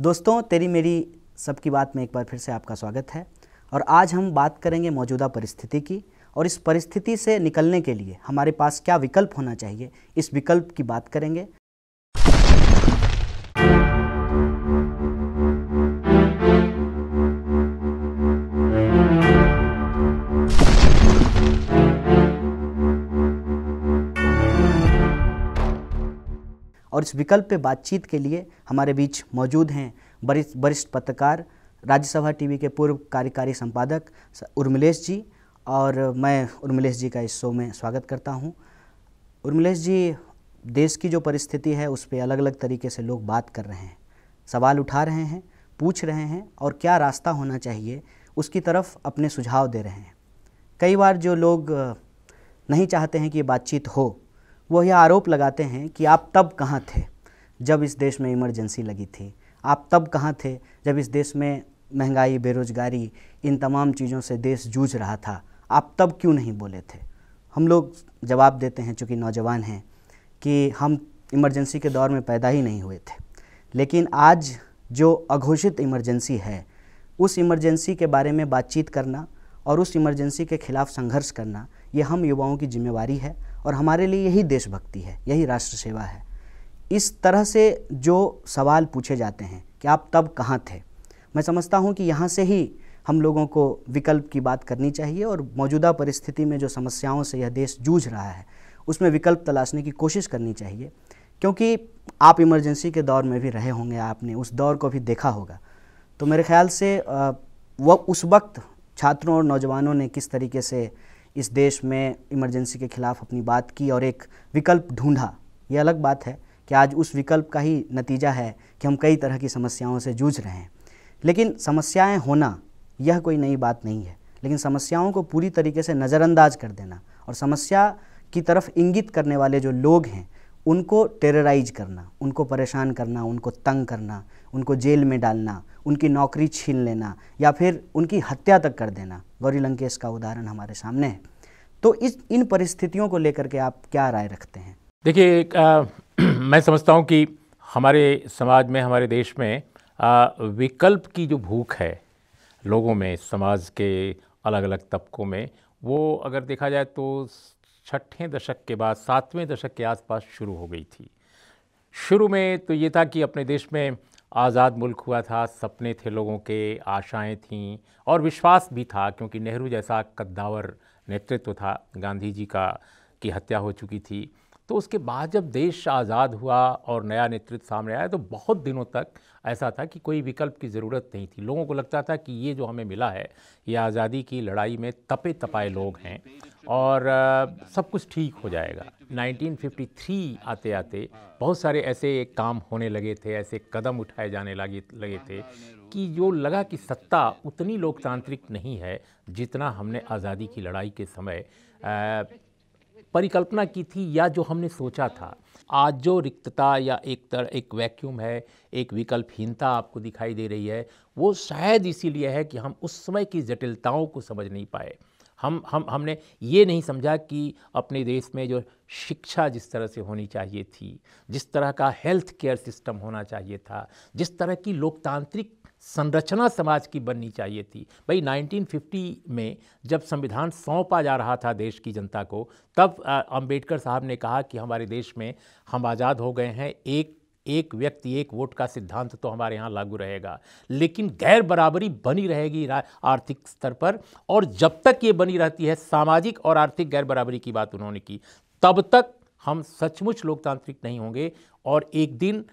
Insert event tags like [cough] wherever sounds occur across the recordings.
दोस्तों तेरी मेरी सबकी बात में एक बार फिर से आपका स्वागत है और आज हम बात करेंगे मौजूदा परिस्थिति की और इस परिस्थिति से निकलने के लिए हमारे पास क्या विकल्प होना चाहिए इस विकल्प की बात करेंगे और इस विकल्प पे बातचीत के लिए हमारे बीच मौजूद हैं वरिष्ठ पत्रकार राज्यसभा टीवी के पूर्व कार्यकारी संपादक उर्मिलेश जी और मैं उर्मिलेश जी का इस शो में स्वागत करता हूँ उर्मिलेश जी देश की जो परिस्थिति है उस पर अलग अलग तरीके से लोग बात कर रहे हैं सवाल उठा रहे हैं पूछ रहे हैं और क्या रास्ता होना चाहिए उसकी तरफ अपने सुझाव दे रहे हैं कई बार जो लोग नहीं चाहते हैं कि बातचीत हो वो यह आरोप लगाते हैं कि आप तब कहाँ थे जब इस देश में इमरजेंसी लगी थी आप तब कहाँ थे जब इस देश में महंगाई बेरोजगारी इन तमाम चीज़ों से देश जूझ रहा था आप तब क्यों नहीं बोले थे हम लोग जवाब देते हैं चूँकि नौजवान हैं कि हम इमरजेंसी के दौर में पैदा ही नहीं हुए थे लेकिन आज जो अघोषित इमरजेंसी है उस इमरजेंसी के बारे में बातचीत करना और उस इमरजेंसी के खिलाफ संघर्ष करना ये हम युवाओं की जिम्मेवारी है और हमारे लिए यही देशभक्ति है यही राष्ट्र सेवा है इस तरह से जो सवाल पूछे जाते हैं कि आप तब कहाँ थे मैं समझता हूँ कि यहाँ से ही हम लोगों को विकल्प की बात करनी चाहिए और मौजूदा परिस्थिति में जो समस्याओं से यह देश जूझ रहा है उसमें विकल्प तलाशने की कोशिश करनी चाहिए क्योंकि आप इमरजेंसी के दौर में भी रहे होंगे आपने उस दौर को भी देखा होगा तो मेरे ख्याल से वह उस वक्त छात्रों और नौजवानों ने किस तरीके से इस देश में इमरजेंसी के खिलाफ अपनी बात की और एक विकल्प ढूंढा ये अलग बात है कि आज उस विकल्प का ही नतीजा है कि हम कई तरह की समस्याओं से जूझ रहे हैं लेकिन समस्याएं होना यह कोई नई बात नहीं है लेकिन समस्याओं को पूरी तरीके से नज़रअंदाज कर देना और समस्या की तरफ इंगित करने वाले जो लोग हैं उनको टेरराइज करना उनको परेशान करना उनको तंग करना उनको जेल में डालना उनकी नौकरी छीन लेना या फिर उनकी हत्या तक कर देना गौरी लंकेश का उदाहरण हमारे सामने है तो इस इन परिस्थितियों को लेकर के आप क्या राय रखते हैं देखिए [clears throat] मैं समझता हूँ कि हमारे समाज में हमारे देश में आ, विकल्प की जो भूख है लोगों में समाज के अलग अलग तबकों में वो अगर देखा जाए तो छठे दशक के बाद सातवें दशक के आसपास शुरू हो गई थी शुरू में तो ये था कि अपने देश में आज़ाद मुल्क हुआ था सपने थे लोगों के आशाएं थीं और विश्वास भी था क्योंकि नेहरू जैसा कद्दावर नेतृत्व था गांधी जी का की हत्या हो चुकी थी तो उसके बाद जब देश आज़ाद हुआ और नया नेतृत्व सामने आया तो बहुत दिनों तक ऐसा था कि कोई विकल्प की ज़रूरत नहीं थी लोगों को लगता था कि ये जो हमें मिला है ये आज़ादी की लड़ाई में तपे तपाए लोग हैं और आ, सब कुछ ठीक हो जाएगा 1953 आते आते बहुत सारे ऐसे काम होने लगे थे ऐसे कदम उठाए जाने लगे लगे थे कि जो लगा कि सत्ता उतनी लोकतांत्रिक नहीं है जितना हमने आज़ादी की लड़ाई के समय परिकल्पना की थी या जो हमने सोचा था आज जो रिक्तता या एक तरह एक वैक्यूम है एक विकल्पहीनता आपको दिखाई दे रही है वो शायद इसीलिए है कि हम उस समय की जटिलताओं को समझ नहीं पाए हम हम हमने ये नहीं समझा कि अपने देश में जो शिक्षा जिस तरह से होनी चाहिए थी जिस तरह का हेल्थ केयर सिस्टम होना चाहिए था जिस तरह की लोकतांत्रिक संरचना समाज की बननी चाहिए थी भाई 1950 में जब संविधान सौंपा जा रहा था देश की जनता को तब अंबेडकर साहब ने कहा कि हमारे देश में हम आज़ाद हो गए हैं एक एक व्यक्ति एक वोट का सिद्धांत तो हमारे यहाँ लागू रहेगा लेकिन गैर बराबरी बनी रहेगी आर्थिक स्तर पर और जब तक ये बनी रहती है सामाजिक और आर्थिक गैर बराबरी की बात उन्होंने की तब तक हम सचमुच लोकतांत्रिक नहीं होंगे और एक दिन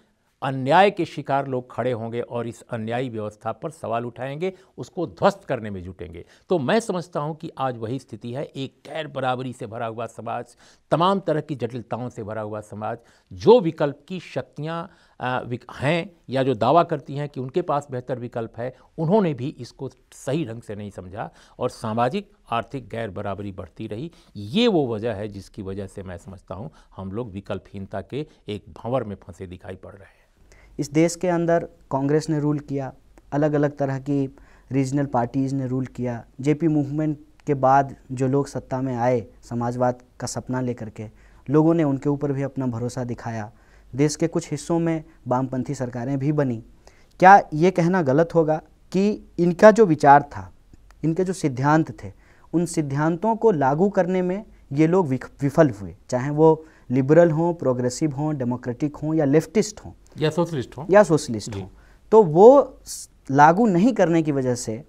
अन्याय के शिकार लोग खड़े होंगे और इस अन्यायी व्यवस्था पर सवाल उठाएंगे उसको ध्वस्त करने में जुटेंगे तो मैं समझता हूं कि आज वही स्थिति है एक गैर बराबरी से भरा हुआ समाज तमाम तरह की जटिलताओं से भरा हुआ समाज जो विकल्प की शक्तियाँ हैं या जो दावा करती हैं कि उनके पास बेहतर विकल्प है उन्होंने भी इसको सही ढंग से नहीं समझा और सामाजिक आर्थिक गैर बराबरी बढ़ती रही ये वो वजह है जिसकी वजह से मैं समझता हूँ हम लोग विकल्पहीनता के एक भंवर में फंसे दिखाई पड़ रहे हैं इस देश के अंदर कांग्रेस ने रूल किया अलग अलग तरह की रीजनल पार्टीज़ ने रूल किया जेपी मूवमेंट के बाद जो लोग सत्ता में आए समाजवाद का सपना लेकर के लोगों ने उनके ऊपर भी अपना भरोसा दिखाया देश के कुछ हिस्सों में वामपंथी सरकारें भी बनी क्या ये कहना गलत होगा कि इनका जो विचार था इनके जो सिद्धांत थे उन सिद्धांतों को लागू करने में ये लोग विफल हुए चाहे वो लिबरल हों प्रोग्रेसिव हों डेमोक्रेटिक हों या लेफ्टिस्ट हों या सोशलिस्ट हों या सोशलिस्ट हों तो वो लागू नहीं करने की वजह से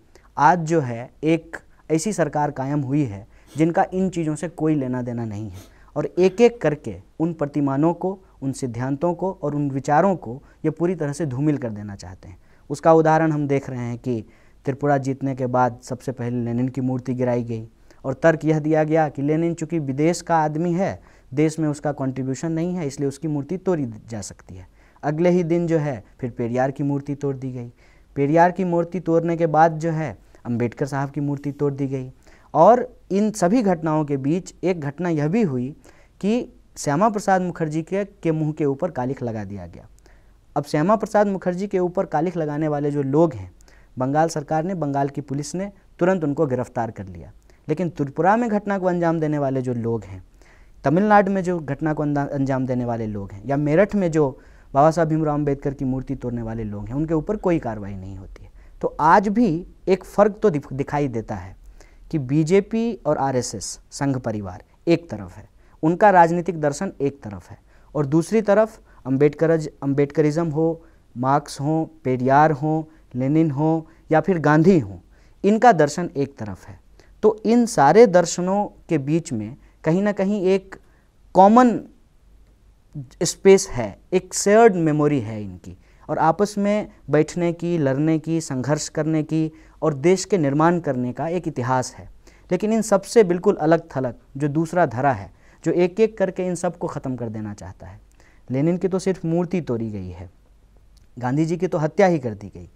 आज जो है एक ऐसी सरकार कायम हुई है जिनका इन चीज़ों से कोई लेना देना नहीं है और एक एक करके उन प्रतिमानों को उन सिद्धांतों को और उन विचारों को ये पूरी तरह से धूमिल कर देना चाहते हैं उसका उदाहरण हम देख रहे हैं कि त्रिपुरा जीतने के बाद सबसे पहले लेनिन की मूर्ति गिराई गई और तर्क यह दिया गया कि लेनिन चूँकि विदेश का आदमी है देश में उसका कॉन्ट्रीब्यूशन नहीं है इसलिए उसकी मूर्ति तोड़ी जा सकती है अगले ही दिन जो है फिर पेरियार की मूर्ति तोड़ दी गई पेरियार की मूर्ति तोड़ने के बाद जो है अंबेडकर साहब की मूर्ति तोड़ दी गई और इन सभी घटनाओं के बीच एक घटना यह भी हुई कि श्यामा प्रसाद मुखर्जी के, के मुंह के ऊपर कालिख लगा दिया गया अब श्यामा प्रसाद मुखर्जी के ऊपर कालिख लगाने वाले जो लोग हैं बंगाल सरकार ने बंगाल की पुलिस ने तुरंत उनको गिरफ्तार कर लिया लेकिन त्रिपुरा में घटना को अंजाम देने वाले जो लोग हैं तमिलनाडु में जो घटना को अंजाम देने वाले लोग हैं या मेरठ में जो बाबा साहब भीमराव अम्बेडकर की मूर्ति तोड़ने वाले लोग हैं उनके ऊपर कोई कार्रवाई नहीं होती है तो आज भी एक फ़र्क तो दिखाई देता है कि बीजेपी और आरएसएस संघ परिवार एक तरफ है उनका राजनीतिक दर्शन एक तरफ है और दूसरी तरफ अम्बेडकर अम्बेडकरिज्म हो मार्क्स हो पेरियार हो लेनिन हो या फिर गांधी हो इनका दर्शन एक तरफ है तो इन सारे दर्शनों के बीच में कहीं ना कहीं एक कॉमन स्पेस है एक शेयर्ड मेमोरी है इनकी और आपस में बैठने की लड़ने की संघर्ष करने की और देश के निर्माण करने का एक इतिहास है लेकिन इन सबसे बिल्कुल अलग थलग जो दूसरा धरा है जो एक एक करके इन सब को ख़त्म कर देना चाहता है लेनिन की तो सिर्फ मूर्ति तोड़ी गई है गांधी जी की तो हत्या ही कर दी गई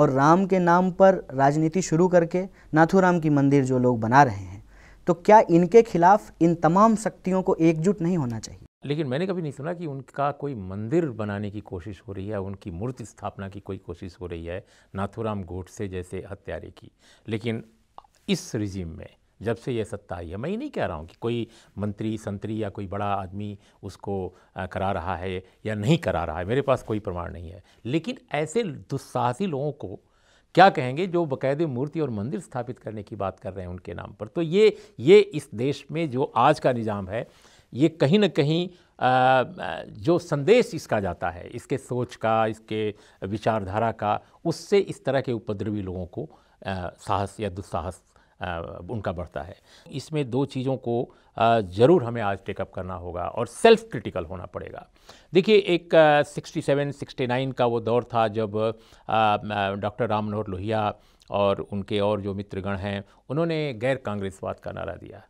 और राम के नाम पर राजनीति शुरू करके नाथूराम की मंदिर जो लोग बना रहे हैं तो क्या इनके खिलाफ इन तमाम शक्तियों को एकजुट नहीं होना चाहिए लेकिन मैंने कभी नहीं सुना कि उनका कोई मंदिर बनाने की कोशिश हो रही है उनकी मूर्ति स्थापना की कोई कोशिश हो रही है नाथूराम से जैसे हत्यारे की लेकिन इस रिजीम में जब से ये सत्ता आई है मैं ये नहीं कह रहा हूँ कि कोई मंत्री संतरी या कोई बड़ा आदमी उसको करा रहा है या नहीं करा रहा है मेरे पास कोई प्रमाण नहीं है लेकिन ऐसे दुस्साहसी लोगों को क्या कहेंगे जो बकायदे मूर्ति और मंदिर स्थापित करने की बात कर रहे हैं उनके नाम पर तो ये ये इस देश में जो आज का निज़ाम है ये कहीं ना कहीं जो संदेश इसका जाता है इसके सोच का इसके विचारधारा का उससे इस तरह के उपद्रवी लोगों को साहस या दुस्साहस उनका बढ़ता है इसमें दो चीज़ों को ज़रूर हमें आज टेकअप करना होगा और सेल्फ क्रिटिकल होना पड़ेगा देखिए एक 67, 69 का वो दौर था जब डॉक्टर राम मनोहर लोहिया और उनके और जो मित्रगण हैं उन्होंने गैर कांग्रेसवाद का नारा दिया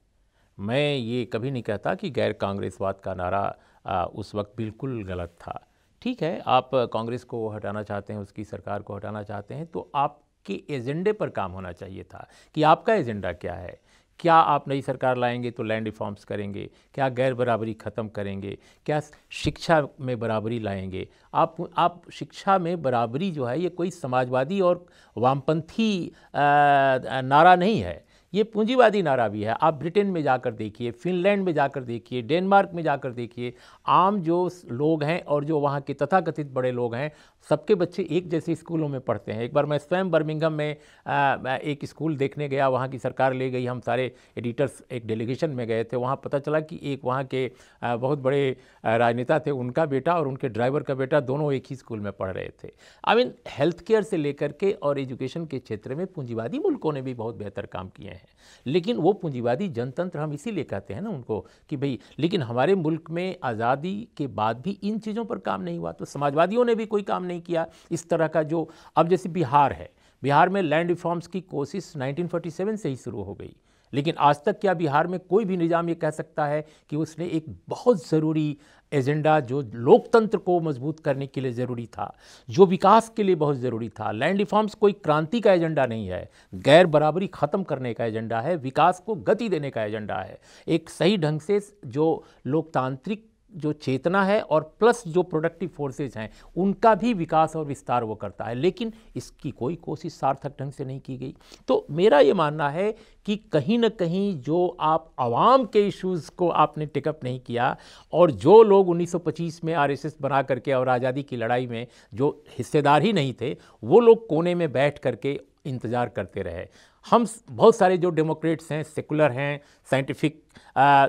मैं ये कभी नहीं कहता कि गैर कांग्रेसवाद का नारा आ, उस वक्त बिल्कुल गलत था ठीक है आप कांग्रेस को हटाना चाहते हैं उसकी सरकार को हटाना चाहते हैं तो आप के एजेंडे पर काम होना चाहिए था कि आपका एजेंडा क्या है क्या आप नई सरकार लाएंगे तो लैंड रिफॉर्म्स करेंगे क्या गैर बराबरी ख़त्म करेंगे क्या शिक्षा में बराबरी लाएंगे आप आप शिक्षा में बराबरी जो है ये कोई समाजवादी और वामपंथी नारा नहीं है ये पूंजीवादी नारा भी है आप ब्रिटेन में जाकर देखिए फिनलैंड में जाकर देखिए डेनमार्क में जाकर देखिए आम जो लोग हैं और जो वहाँ के तथाकथित बड़े लोग हैं सबके बच्चे एक जैसे स्कूलों में पढ़ते हैं एक बार मैं स्वयं बर्मिंगम में आ, एक स्कूल देखने गया वहाँ की सरकार ले गई हम सारे एडिटर्स एक डेलीगेशन में गए थे वहाँ पता चला कि एक वहाँ के बहुत बड़े राजनेता थे उनका बेटा और उनके ड्राइवर का बेटा दोनों एक ही स्कूल में पढ़ रहे थे आई मीन हेल्थ केयर से लेकर के और एजुकेशन के क्षेत्र में पूंजीवादी मुल्कों ने भी बहुत बेहतर काम किए हैं हैं लेकिन वो पूंजीवादी जनतंत्र हम इसीलिए कहते हैं ना उनको कि भाई लेकिन हमारे मुल्क में आज़ादी के बाद भी इन चीज़ों पर काम नहीं हुआ तो समाजवादियों ने भी कोई काम नहीं किया इस तरह का जो अब जैसे बिहार है बिहार में लैंड रिफॉर्म्स की कोशिश 1947 से ही शुरू हो गई लेकिन आज तक क्या बिहार में कोई भी निज़ाम ये कह सकता है कि उसने एक बहुत ज़रूरी एजेंडा जो लोकतंत्र को मजबूत करने के लिए ज़रूरी था जो विकास के लिए बहुत ज़रूरी था लैंड रिफॉर्म्स कोई क्रांति का एजेंडा नहीं है गैर बराबरी ख़त्म करने का एजेंडा है विकास को गति देने का एजेंडा है एक सही ढंग से जो लोकतांत्रिक जो चेतना है और प्लस जो प्रोडक्टिव फोर्सेज हैं उनका भी विकास और विस्तार वो करता है लेकिन इसकी कोई कोशिश सार्थक ढंग से नहीं की गई तो मेरा ये मानना है कि कहीं ना कहीं जो आप आवाम के इश्यूज़ को आपने टिकअप नहीं किया और जो लोग 1925 में आरएसएस बना करके और आज़ादी की लड़ाई में जो हिस्सेदार ही नहीं थे वो लोग कोने में बैठ करके इंतज़ार करते रहे हम बहुत सारे जो डेमोक्रेट्स हैं सेकुलर हैं साइंटिफिक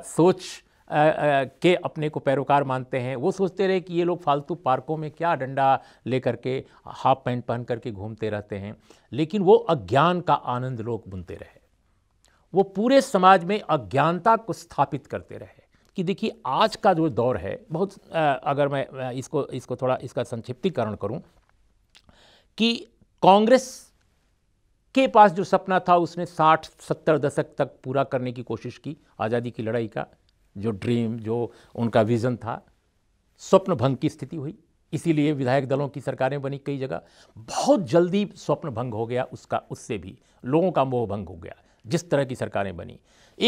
सोच के अपने को पैरोकार मानते हैं वो सोचते रहे कि ये लोग फालतू पार्कों में क्या डंडा ले करके हाफ पैंट पहन करके घूमते रहते हैं लेकिन वो अज्ञान का आनंद लोग बुनते रहे वो पूरे समाज में अज्ञानता को स्थापित करते रहे कि देखिए आज का जो दौर है बहुत अगर मैं इसको इसको थोड़ा इसका संक्षिप्तीकरण करूं कि कांग्रेस के पास जो सपना था उसने 60 70 दशक तक पूरा करने की कोशिश की आज़ादी की लड़ाई का जो ड्रीम जो उनका विज़न था स्वप्न भंग की स्थिति हुई इसीलिए विधायक दलों की सरकारें बनी कई जगह बहुत जल्दी स्वप्न भंग हो गया उसका उससे भी लोगों का मोह भंग हो गया जिस तरह की सरकारें बनी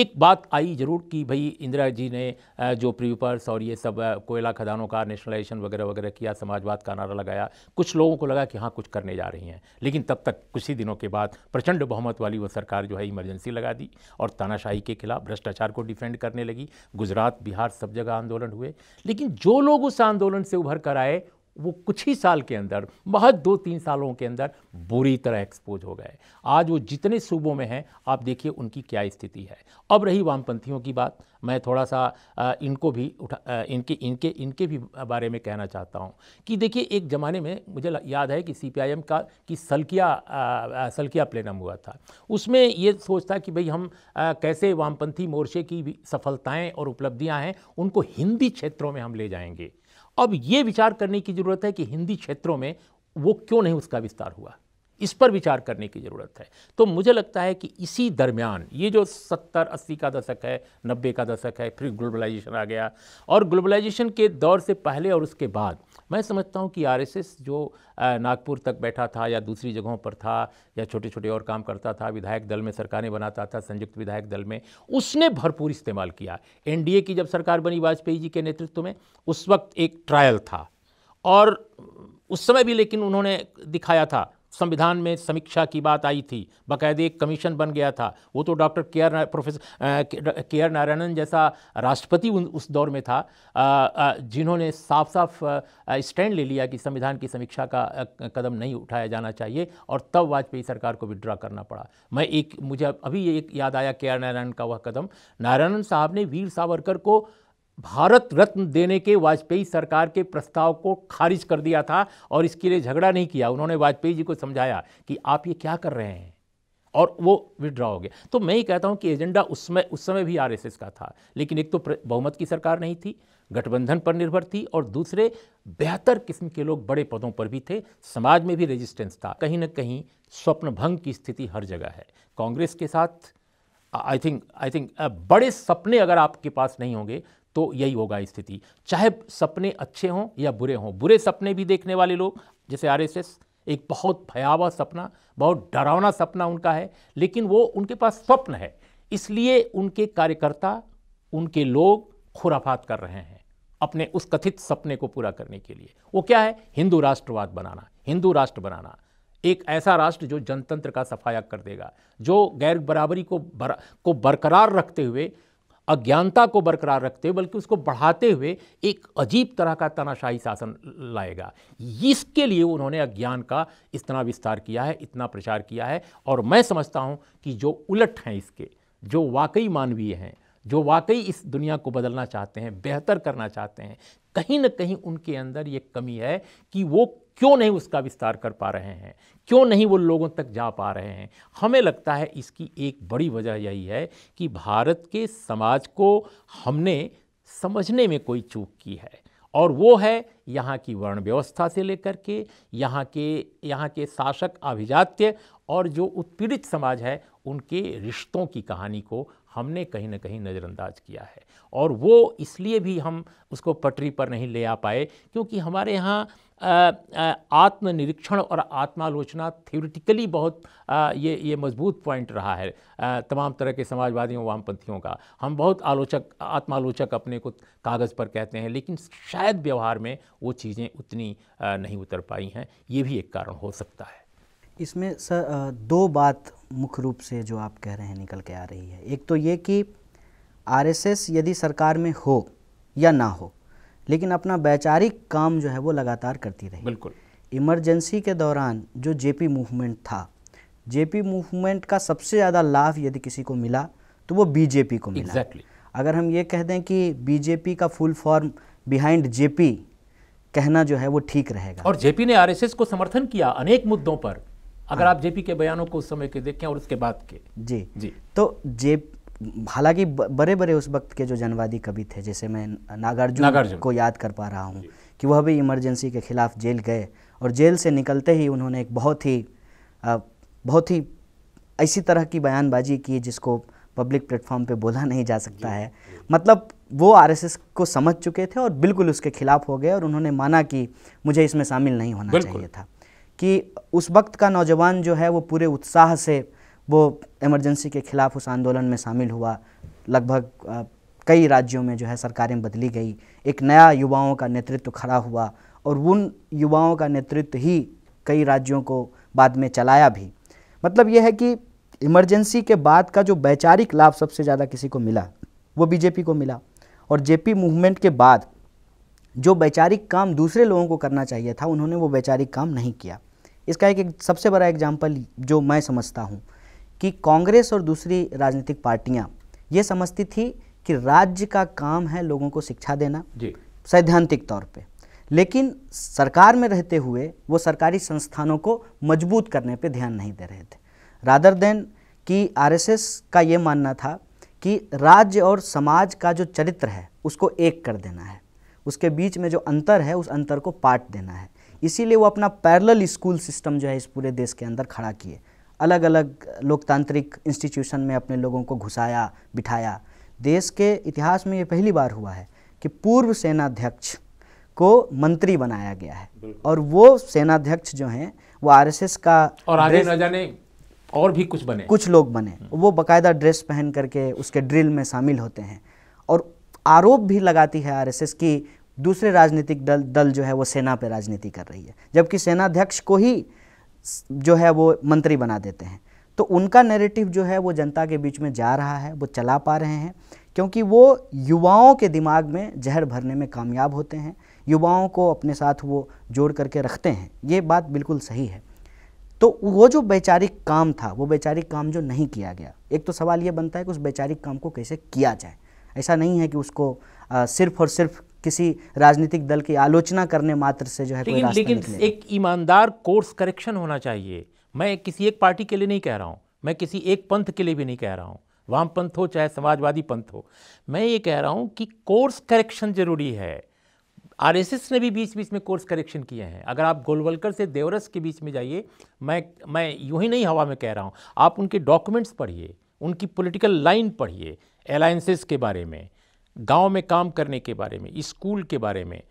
एक बात आई जरूर कि भाई इंदिरा जी ने जो प्रीपर्स और ये सब कोयला खदानों का नेशनलाइजेशन वगैरह वगैरह किया समाजवाद का नारा लगाया कुछ लोगों को लगा कि हाँ कुछ करने जा रही हैं लेकिन तब तक कुछ ही दिनों के बाद प्रचंड बहुमत वाली वो सरकार जो है इमरजेंसी लगा दी और तानाशाही के खिलाफ भ्रष्टाचार को डिफेंड करने लगी गुजरात बिहार सब जगह आंदोलन हुए लेकिन जो लोग उस आंदोलन से उभर कर आए वो कुछ ही साल के अंदर महज दो तीन सालों के अंदर बुरी तरह एक्सपोज हो गए आज वो जितने सूबों में हैं आप देखिए उनकी क्या स्थिति है अब रही वामपंथियों की बात मैं थोड़ा सा इनको भी उठा इनके इनके इनके भी बारे में कहना चाहता हूँ कि देखिए एक ज़माने में मुझे याद है कि सी का कि सलकिया सलकिया प्लेनम हुआ था उसमें ये सोच था कि भाई हम कैसे वामपंथी मोर्चे की सफलताएँ और उपलब्धियाँ हैं उनको हिंदी क्षेत्रों में हम ले जाएंगे अब ये विचार करने की जरूरत है कि हिंदी क्षेत्रों में वो क्यों नहीं उसका विस्तार हुआ इस पर विचार करने की ज़रूरत है तो मुझे लगता है कि इसी दरमियान ये जो सत्तर अस्सी का दशक है नब्बे का दशक है फिर ग्लोबलाइजेशन आ गया और ग्लोबलाइजेशन के दौर से पहले और उसके बाद मैं समझता हूँ कि आरएसएस जो नागपुर तक बैठा था या दूसरी जगहों पर था या छोटे छोटे और काम करता था विधायक दल में सरकारें बनाता था संयुक्त विधायक दल में उसने भरपूर इस्तेमाल किया एनडीए की जब सरकार बनी वाजपेयी जी के नेतृत्व में उस वक्त एक ट्रायल था और उस समय भी लेकिन उन्होंने दिखाया था संविधान में समीक्षा की बात आई थी बाकायदे एक कमीशन बन गया था वो तो doctor K R professor K R Narayanan जैसा राष्ट्रपति उस दौर में था जिन्होंने साफ साफ स्टैंड ले लिया कि संविधान की समीक्षा का कदम नहीं उठाया जाना चाहिए और तब वाजपेयी सरकार को विड्रॉ करना पड़ा मैं एक मुझे अभी एक याद आया के आर नारायण का वह कदम नारायणन साहब ने वीर सावरकर को भारत रत्न देने के वाजपेयी सरकार के प्रस्ताव को खारिज कर दिया था और इसके लिए झगड़ा नहीं किया उन्होंने वाजपेयी जी को समझाया कि आप ये क्या कर रहे हैं और वो विड्रॉ हो गया तो मैं ही कहता हूँ कि एजेंडा उस समय उस समय भी आरएसएस का था लेकिन एक तो बहुमत की सरकार नहीं थी गठबंधन पर निर्भर थी और दूसरे बेहतर किस्म के लोग बड़े पदों पर भी थे समाज में भी रेजिस्टेंस था कहीं ना कहीं स्वप्न भंग की स्थिति हर जगह है कांग्रेस के साथ आई थिंक आई थिंक बड़े सपने अगर आपके पास नहीं होंगे तो यही होगा स्थिति चाहे सपने अच्छे हों या बुरे हों बुरे सपने भी देखने वाले लोग जैसे आर एक बहुत भयावह सपना बहुत डरावना सपना उनका है लेकिन वो उनके पास स्वप्न है इसलिए उनके कार्यकर्ता उनके लोग खुराफात कर रहे हैं अपने उस कथित सपने को पूरा करने के लिए वो क्या है हिंदू राष्ट्रवाद बनाना हिंदू राष्ट्र बनाना एक ऐसा राष्ट्र जो जनतंत्र का सफाया कर देगा जो गैर बराबरी को बर, को बरकरार रखते हुए अज्ञानता को बरकरार रखते हुए बल्कि उसको बढ़ाते हुए एक अजीब तरह का तनाशाही शासन लाएगा इसके लिए उन्होंने अज्ञान का इतना विस्तार किया है इतना प्रचार किया है और मैं समझता हूँ कि जो उलट हैं इसके जो वाकई मानवीय हैं जो वाकई इस दुनिया को बदलना चाहते हैं बेहतर करना चाहते हैं कहीं ना कहीं उनके अंदर ये कमी है कि वो क्यों नहीं उसका विस्तार कर पा रहे हैं क्यों नहीं वो लोगों तक जा पा रहे हैं हमें लगता है इसकी एक बड़ी वजह यही है कि भारत के समाज को हमने समझने में कोई चूक की है और वो है यहाँ की वर्ण व्यवस्था से लेकर के यहाँ के यहाँ के शासक अभिजात्य और जो उत्पीड़ित समाज है उनके रिश्तों की कहानी को हमने कहीं ना कहीं नज़रअंदाज किया है और वो इसलिए भी हम उसको पटरी पर नहीं ले आ पाए क्योंकि हमारे यहाँ आत्मनिरीक्षण और आत्मालोचना थियोरिटिकली बहुत आ, ये ये मजबूत पॉइंट रहा है आ, तमाम तरह के समाजवादियों वामपंथियों का हम बहुत आलोचक आत्मालोचक अपने को कागज़ पर कहते हैं लेकिन शायद व्यवहार में वो चीज़ें उतनी आ, नहीं उतर पाई हैं ये भी एक कारण हो सकता है इसमें सर दो बात मुख्य रूप से जो आप कह रहे हैं निकल के आ रही है एक तो ये कि आरएसएस यदि सरकार में हो या ना हो लेकिन अपना वैचारिक काम जो है वो लगातार करती रही बिल्कुल इमरजेंसी के दौरान जो जेपी मूवमेंट था जेपी मूवमेंट का सबसे ज़्यादा लाभ यदि किसी को मिला तो वो बीजेपी को मिला exactly. अगर हम ये कह दें कि बीजेपी का फुल फॉर्म बिहाइंड जेपी कहना जो है वो ठीक रहेगा और जेपी ने आरएसएस को समर्थन किया अनेक मुद्दों पर अगर हाँ। आप जेपी के बयानों को उस समय के देखें और उसके बाद के जी जी तो जे हालांकि बड़े बड़े उस वक्त के जो जनवादी कवि थे जैसे मैं नागार्जुन को याद कर पा रहा हूँ कि वह भी इमरजेंसी के खिलाफ जेल गए और जेल से निकलते ही उन्होंने एक बहुत ही बहुत ही ऐसी तरह की बयानबाजी की जिसको पब्लिक प्लेटफॉर्म पे बोला नहीं जा सकता है मतलब वो आरएसएस को समझ चुके थे और बिल्कुल उसके खिलाफ हो गए और उन्होंने माना कि मुझे इसमें शामिल नहीं होना चाहिए था कि उस वक्त का नौजवान जो है वो पूरे उत्साह से वो इमरजेंसी के खिलाफ उस आंदोलन में शामिल हुआ लगभग कई राज्यों में जो है सरकारें बदली गई एक नया युवाओं का नेतृत्व खड़ा हुआ और उन युवाओं का नेतृत्व ही कई राज्यों को बाद में चलाया भी मतलब यह है कि इमरजेंसी के बाद का जो वैचारिक लाभ सबसे ज़्यादा किसी को मिला वो बीजेपी को मिला और जेपी मूवमेंट के बाद जो वैचारिक काम दूसरे लोगों को करना चाहिए था उन्होंने वो वैचारिक काम नहीं किया इसका एक, एक सबसे बड़ा एग्जाम्पल जो मैं समझता हूँ कि कांग्रेस और दूसरी राजनीतिक पार्टियां ये समझती थी कि राज्य का काम है लोगों को शिक्षा देना सैद्धांतिक तौर पे लेकिन सरकार में रहते हुए वो सरकारी संस्थानों को मजबूत करने पे ध्यान नहीं दे रहे थे रादर देन कि आरएसएस का ये मानना था कि राज्य और समाज का जो चरित्र है उसको एक कर देना है उसके बीच में जो अंतर है उस अंतर को पाट देना है इसीलिए वो अपना पैरल स्कूल सिस्टम जो है इस पूरे देश के अंदर खड़ा किए अलग अलग लोकतांत्रिक इंस्टीट्यूशन में अपने लोगों को घुसाया बिठाया देश के इतिहास में ये पहली बार हुआ है कि पूर्व सेनाध्यक्ष को मंत्री बनाया गया है और वो सेनाध्यक्ष जो हैं वो आरएसएस का और आगे न जाने और भी कुछ बने कुछ लोग बने हम्म। वो बकायदा ड्रेस पहन करके उसके ड्रिल में शामिल होते हैं और आरोप भी लगाती है आरएसएस की दूसरे राजनीतिक दल दल जो है वो सेना पे राजनीति कर रही है जबकि सेनाध्यक्ष को ही जो है वो मंत्री बना देते हैं तो उनका नैरेटिव जो है वो जनता के बीच में जा रहा है वो चला पा रहे हैं क्योंकि वो युवाओं के दिमाग में जहर भरने में कामयाब होते हैं युवाओं को अपने साथ वो जोड़ करके रखते हैं ये बात बिल्कुल सही है तो वो जो वैचारिक काम था वो वैचारिक काम जो नहीं किया गया एक तो सवाल ये बनता है कि उस वैचारिक काम को कैसे किया जाए ऐसा नहीं है कि उसको आ, सिर्फ और सिर्फ किसी राजनीतिक दल की आलोचना करने मात्र से जो है लेकिन, लेकिन एक ईमानदार कोर्स करेक्शन होना चाहिए मैं किसी एक पार्टी के लिए नहीं कह रहा हूँ मैं किसी एक पंथ के लिए भी नहीं कह रहा हूँ वामपंथ हो चाहे समाजवादी पंथ हो मैं ये कह रहा हूँ कि कोर्स करेक्शन जरूरी है आरएसएस ने भी बीच बीच में कोर्स करेक्शन किए हैं अगर आप गोलवलकर से देवरस के बीच में जाइए मैं मैं यूँ ही नहीं हवा में कह रहा हूँ आप उनके डॉक्यूमेंट्स पढ़िए उनकी पॉलिटिकल लाइन पढ़िए अलायंसेस के बारे में गांव में काम करने के बारे में स्कूल के बारे में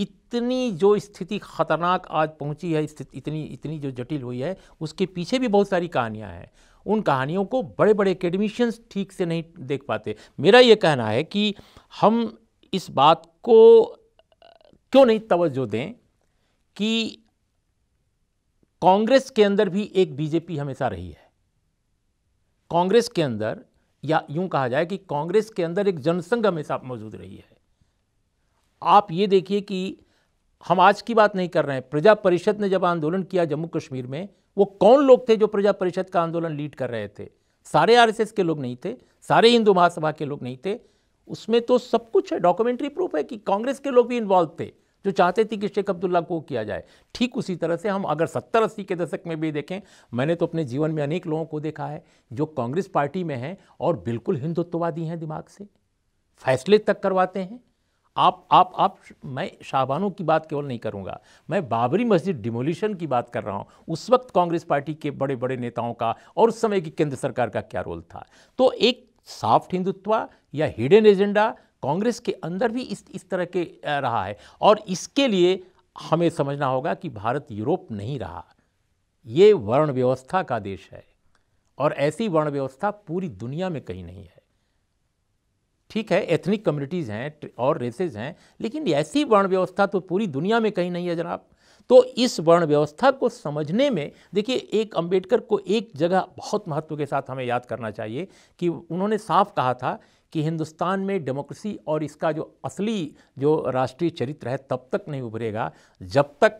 इतनी जो स्थिति खतरनाक आज पहुंची है इतनी इतनी जो जटिल हुई है उसके पीछे भी बहुत सारी कहानियां हैं उन कहानियों को बड़े बड़े एकेडमिशियंस ठीक से नहीं देख पाते मेरा ये कहना है कि हम इस बात को क्यों नहीं तवज्जो दें कि कांग्रेस के अंदर भी एक बीजेपी हमेशा रही है कांग्रेस के अंदर या यूं कहा जाए कि कांग्रेस के अंदर एक जनसंघ हमेशा मौजूद रही है आप ये देखिए कि हम आज की बात नहीं कर रहे हैं प्रजा परिषद ने जब आंदोलन किया जम्मू कश्मीर में वो कौन लोग थे जो प्रजा परिषद का आंदोलन लीड कर रहे थे सारे आरएसएस के लोग नहीं थे सारे हिंदू महासभा के लोग नहीं थे उसमें तो सब कुछ है डॉक्यूमेंट्री प्रूफ है कि कांग्रेस के लोग भी इन्वॉल्व थे जो चाहते थे कि शेख अब्दुल्ला को किया जाए ठीक उसी तरह से हम अगर सत्तर अस्सी के दशक में भी देखें मैंने तो अपने जीवन में अनेक लोगों को देखा है जो कांग्रेस पार्टी में हैं और बिल्कुल हिंदुत्ववादी हैं दिमाग से फैसले तक करवाते हैं आप आप आप मैं शाहबानों की बात केवल नहीं करूंगा मैं बाबरी मस्जिद डिमोलिशन की बात कर रहा हूं उस वक्त कांग्रेस पार्टी के बड़े बड़े नेताओं का और उस समय की केंद्र सरकार का क्या रोल था तो एक सॉफ्ट हिंदुत्व या हिडन एजेंडा कांग्रेस के अंदर भी इस इस तरह के रहा है और इसके लिए हमें समझना होगा कि भारत यूरोप नहीं रहा ये वर्ण व्यवस्था का देश है और ऐसी वर्ण व्यवस्था पूरी दुनिया में कहीं नहीं है ठीक है एथनिक कम्युनिटीज़ हैं और रेसेज हैं लेकिन ऐसी वर्ण व्यवस्था तो पूरी दुनिया में कहीं नहीं है जनाब तो इस वर्ण व्यवस्था को समझने में देखिए एक अंबेडकर को एक जगह बहुत महत्व के साथ हमें याद करना चाहिए कि उन्होंने साफ कहा था कि हिंदुस्तान में डेमोक्रेसी और इसका जो असली जो राष्ट्रीय चरित्र है तब तक नहीं उभरेगा जब तक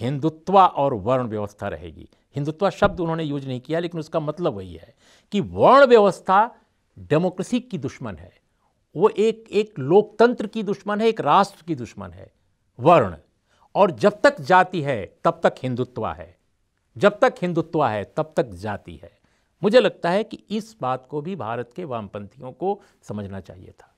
हिंदुत्व और वर्ण व्यवस्था रहेगी हिंदुत्व शब्द उन्होंने यूज नहीं किया लेकिन उसका मतलब वही है कि वर्ण व्यवस्था डेमोक्रेसी की दुश्मन है वो एक एक लोकतंत्र की दुश्मन है एक राष्ट्र की दुश्मन है वर्ण और जब तक जाति है तब तक हिंदुत्व है जब तक हिंदुत्व है तब तक जाति है मुझे लगता है कि इस बात को भी भारत के वामपंथियों को समझना चाहिए था